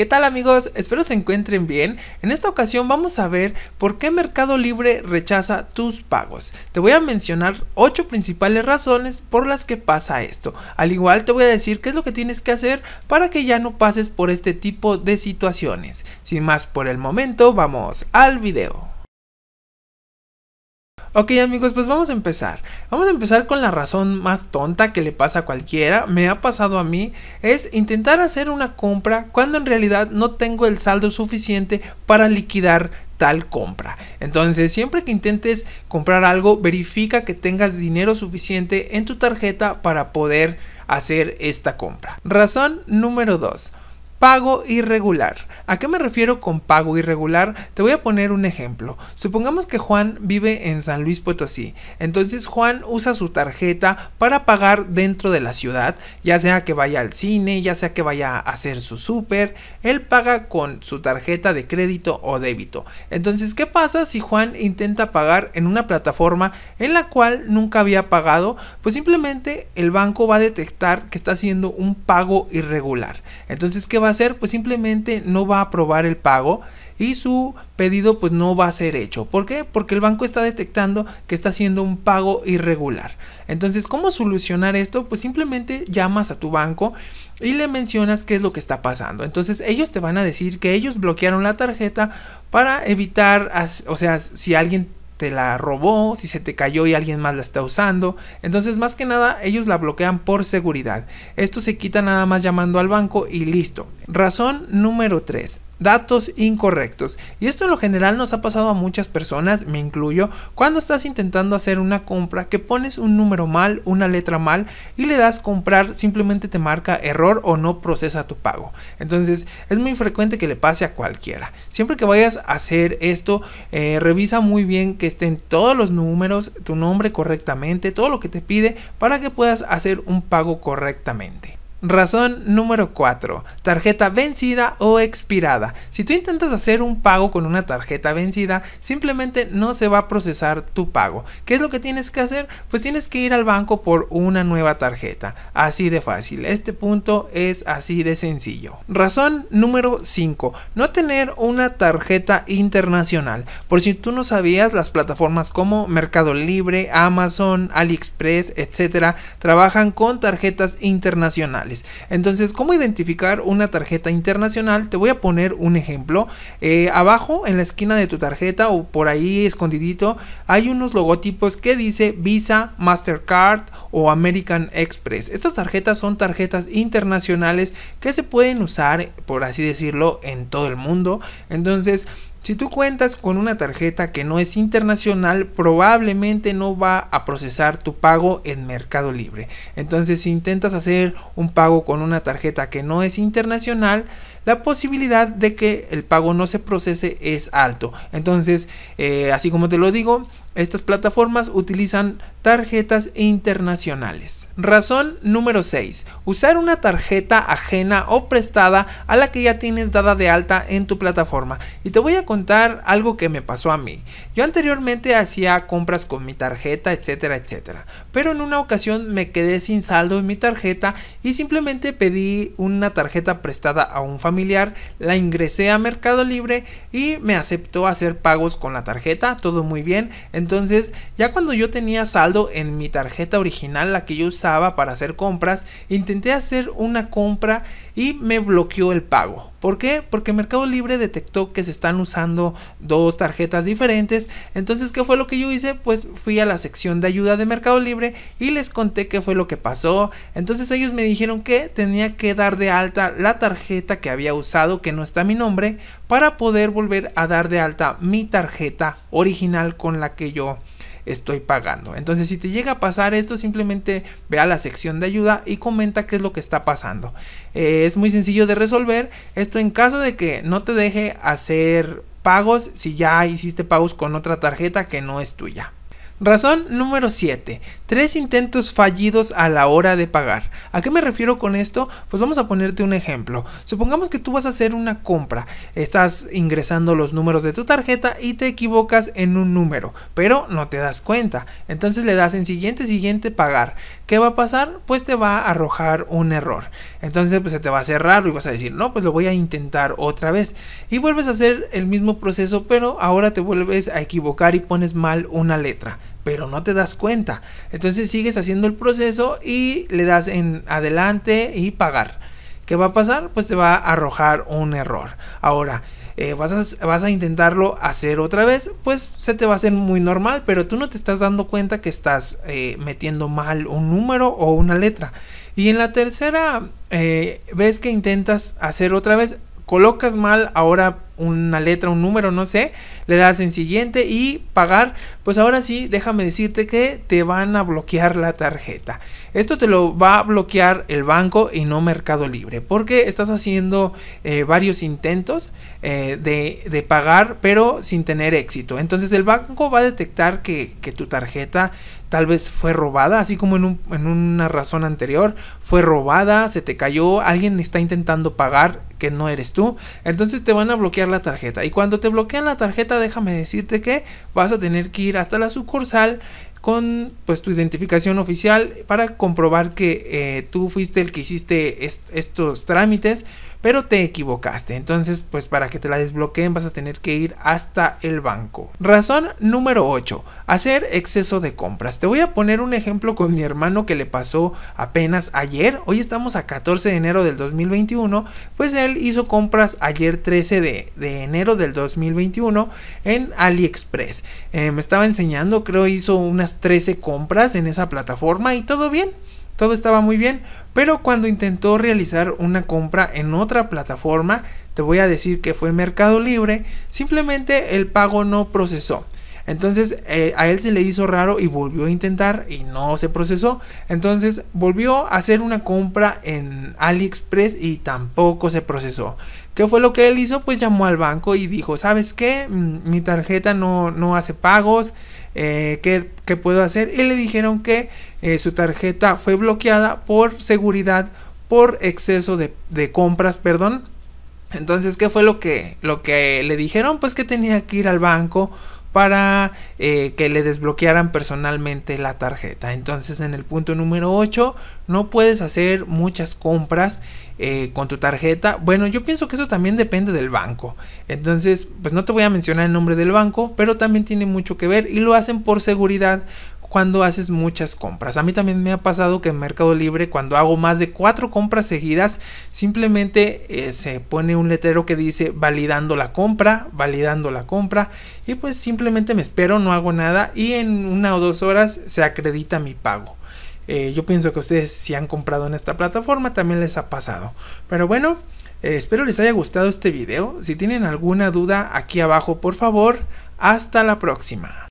¿Qué tal amigos? Espero se encuentren bien. En esta ocasión vamos a ver por qué Mercado Libre rechaza tus pagos. Te voy a mencionar 8 principales razones por las que pasa esto. Al igual te voy a decir qué es lo que tienes que hacer para que ya no pases por este tipo de situaciones. Sin más por el momento, vamos al video. Ok amigos, pues vamos a empezar. Vamos a empezar con la razón más tonta que le pasa a cualquiera, me ha pasado a mí, es intentar hacer una compra cuando en realidad no tengo el saldo suficiente para liquidar tal compra. Entonces, siempre que intentes comprar algo, verifica que tengas dinero suficiente en tu tarjeta para poder hacer esta compra. Razón número 2 pago irregular. ¿A qué me refiero con pago irregular? Te voy a poner un ejemplo. Supongamos que Juan vive en San Luis Potosí. Entonces Juan usa su tarjeta para pagar dentro de la ciudad, ya sea que vaya al cine, ya sea que vaya a hacer su súper. Él paga con su tarjeta de crédito o débito. Entonces, ¿qué pasa si Juan intenta pagar en una plataforma en la cual nunca había pagado? Pues simplemente el banco va a detectar que está haciendo un pago irregular. Entonces, ¿qué va hacer? Pues simplemente no va a aprobar el pago y su pedido pues no va a ser hecho. ¿Por Porque el banco está detectando que está haciendo un pago irregular. Entonces, ¿cómo solucionar esto? Pues simplemente llamas a tu banco y le mencionas qué es lo que está pasando. Entonces, ellos te van a decir que ellos bloquearon la tarjeta para evitar, o sea, si alguien te la robó, si se te cayó y alguien más la está usando. Entonces, más que nada, ellos la bloquean por seguridad. Esto se quita nada más llamando al banco y listo. Razón número 3 datos incorrectos. Y esto en lo general nos ha pasado a muchas personas, me incluyo, cuando estás intentando hacer una compra que pones un número mal, una letra mal y le das comprar, simplemente te marca error o no procesa tu pago. Entonces es muy frecuente que le pase a cualquiera. Siempre que vayas a hacer esto, eh, revisa muy bien que estén todos los números, tu nombre correctamente, todo lo que te pide para que puedas hacer un pago correctamente. Razón número 4. Tarjeta vencida o expirada. Si tú intentas hacer un pago con una tarjeta vencida, simplemente no se va a procesar tu pago. ¿Qué es lo que tienes que hacer? Pues tienes que ir al banco por una nueva tarjeta. Así de fácil. Este punto es así de sencillo. Razón número 5. No tener una tarjeta internacional. Por si tú no sabías, las plataformas como Mercado Libre, Amazon, AliExpress, etcétera, trabajan con tarjetas internacionales. Entonces, ¿cómo identificar una tarjeta internacional? Te voy a poner un ejemplo. Eh, abajo en la esquina de tu tarjeta o por ahí escondidito hay unos logotipos que dice Visa, Mastercard o American Express. Estas tarjetas son tarjetas internacionales que se pueden usar, por así decirlo, en todo el mundo. Entonces, si tú cuentas con una tarjeta que no es internacional, probablemente no va a procesar tu pago en Mercado Libre. Entonces, si intentas hacer un pago con una tarjeta que no es internacional, la posibilidad de que el pago no se procese es alto. Entonces, eh, así como te lo digo, estas plataformas utilizan tarjetas internacionales. Razón número 6. Usar una tarjeta ajena o prestada a la que ya tienes dada de alta en tu plataforma. Y te voy a contar algo que me pasó a mí. Yo anteriormente hacía compras con mi tarjeta, etcétera, etcétera. Pero en una ocasión me quedé sin saldo en mi tarjeta y simplemente pedí una tarjeta prestada a un familiar la ingresé a Mercado Libre y me aceptó hacer pagos con la tarjeta, todo muy bien. Entonces, ya cuando yo tenía saldo en mi tarjeta original, la que yo usaba para hacer compras, intenté hacer una compra y me bloqueó el pago. ¿Por qué? Porque Mercado Libre detectó que se están usando dos tarjetas diferentes. Entonces, ¿qué fue lo que yo hice? Pues fui a la sección de ayuda de Mercado Libre y les conté qué fue lo que pasó. Entonces ellos me dijeron que tenía que dar de alta la tarjeta que había usado, que no está mi nombre, para poder volver a dar de alta mi tarjeta original con la que yo estoy pagando. Entonces, si te llega a pasar esto, simplemente ve a la sección de ayuda y comenta qué es lo que está pasando. Eh, es muy sencillo de resolver. Esto en caso de que no te deje hacer pagos si ya hiciste pagos con otra tarjeta que no es tuya. Razón número 7. Tres intentos fallidos a la hora de pagar. ¿A qué me refiero con esto? Pues vamos a ponerte un ejemplo. Supongamos que tú vas a hacer una compra. Estás ingresando los números de tu tarjeta y te equivocas en un número, pero no te das cuenta. Entonces le das en siguiente, siguiente, pagar. ¿Qué va a pasar? Pues te va a arrojar un error. Entonces pues se te va a cerrar y vas a decir, no, pues lo voy a intentar otra vez. Y vuelves a hacer el mismo proceso, pero ahora te vuelves a equivocar y pones mal una letra pero no te das cuenta. Entonces sigues haciendo el proceso y le das en adelante y pagar. ¿Qué va a pasar? Pues te va a arrojar un error. Ahora, eh, vas, a, intentarlo hacer otra vez, pues se te va a hacer muy normal, pero tú no te estás dando cuenta que estás eh, metiendo mal un número o una letra. Y en la tercera eh, ves vez que intentas hacer otra vez, colocas mal ahora una letra, un número, no sé, le das en siguiente y pagar, pues ahora sí, déjame decirte que te van a bloquear la tarjeta. Esto te lo va a bloquear el banco y no Mercado Libre, porque estás haciendo eh, varios intentos eh, de, pagar, pero sin tener éxito. Entonces el banco va a detectar que, tu tarjeta tal vez fue robada, así como en una razón anterior, fue robada, se te cayó, alguien está intentando pagar que no eres tú, entonces te van a bloquear la tarjeta. Y cuando te bloquean la tarjeta, déjame decirte que vas a tener que ir hasta la sucursal con pues tu identificación oficial para comprobar que eh, tú fuiste el que hiciste estos trámites pero te equivocaste. Entonces, pues para que te la desbloqueen vas a tener que ir hasta el banco. Razón número 8. Hacer exceso de compras. Te voy a poner un ejemplo con mi hermano que le pasó apenas ayer. Hoy estamos a 14 de enero del 2021. Pues él hizo compras ayer 13 de, enero del 2021 en AliExpress. Eh, me estaba enseñando, creo hizo unas 13 compras en esa plataforma y todo bien todo estaba muy bien, pero cuando intentó realizar una compra en otra plataforma, te voy a decir que fue Mercado Libre, simplemente el pago no procesó. Entonces eh, a él se le hizo raro y volvió a intentar y no se procesó. Entonces volvió a hacer una compra en AliExpress y tampoco se procesó. ¿Qué fue lo que él hizo? Pues llamó al banco y dijo, ¿sabes qué? Mm, mi tarjeta no, no hace pagos, eh, ¿qué, puedo hacer? Y le dijeron que eh, su tarjeta fue bloqueada por seguridad, por exceso de, de compras, perdón. Entonces, ¿qué fue lo que, lo que le dijeron? Pues que tenía que ir al banco para eh, que le desbloquearan personalmente la tarjeta. Entonces en el punto número 8 no puedes hacer muchas compras eh, con tu tarjeta. Bueno, yo pienso que eso también depende del banco. Entonces, pues no te voy a mencionar el nombre del banco, pero también tiene mucho que ver y lo hacen por seguridad cuando haces muchas compras. A mí también me ha pasado que en Mercado Libre cuando hago más de cuatro compras seguidas simplemente eh, se pone un letrero que dice validando la compra, validando la compra y pues simplemente me espero, no hago nada y en una o dos horas se acredita mi pago. Eh, yo pienso que ustedes si han comprado en esta plataforma también les ha pasado. Pero bueno, eh, espero les haya gustado este video. Si tienen alguna duda aquí abajo por favor. Hasta la próxima.